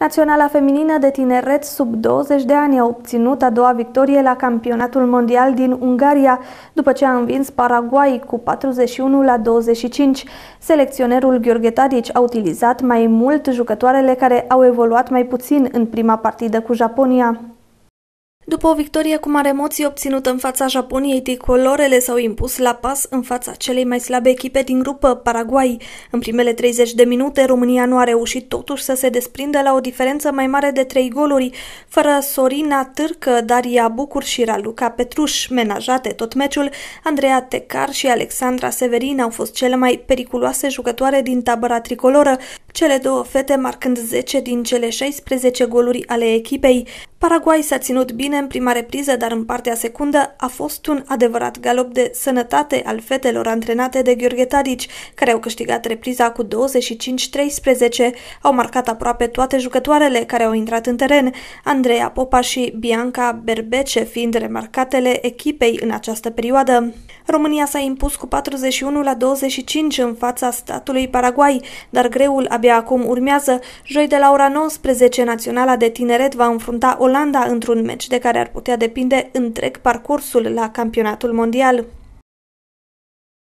Naționala feminină de tineret sub 20 de ani a obținut a doua victorie la campionatul mondial din Ungaria, după ce a învins Paraguay cu 41 la 25. Selecționerul Gheorghe Tadic a utilizat mai mult jucătoarele care au evoluat mai puțin în prima partidă cu Japonia. După o victorie cu mare emoție obținută în fața Japoniei, tricolorele s-au impus la pas în fața celei mai slabe echipe din grupă, Paraguay. În primele 30 de minute, România nu a reușit totuși să se desprindă la o diferență mai mare de 3 goluri, fără Sorina Târcă, Daria Bucur și Raluca Petruș, menajate tot meciul, Andreea Tecar și Alexandra Severin au fost cele mai periculoase jucătoare din tabăra tricoloră, cele două fete marcând 10 din cele 16 goluri ale echipei. Paraguay s-a ținut bine în prima repriză, dar în partea secundă a fost un adevărat galop de sănătate al fetelor antrenate de Gheorghe Tadici, care au câștigat repriza cu 25-13, au marcat aproape toate jucătoarele care au intrat în teren, Andreea Popa și Bianca Berbece fiind remarcatele echipei în această perioadă. România s-a impus cu 41 la 25 în fața statului Paraguay, dar greul abia acum urmează. Joi de la ora 19, Naționala de Tineret va înfrunta o Olanda într-un meci de care ar putea depinde întreg parcursul la campionatul mondial.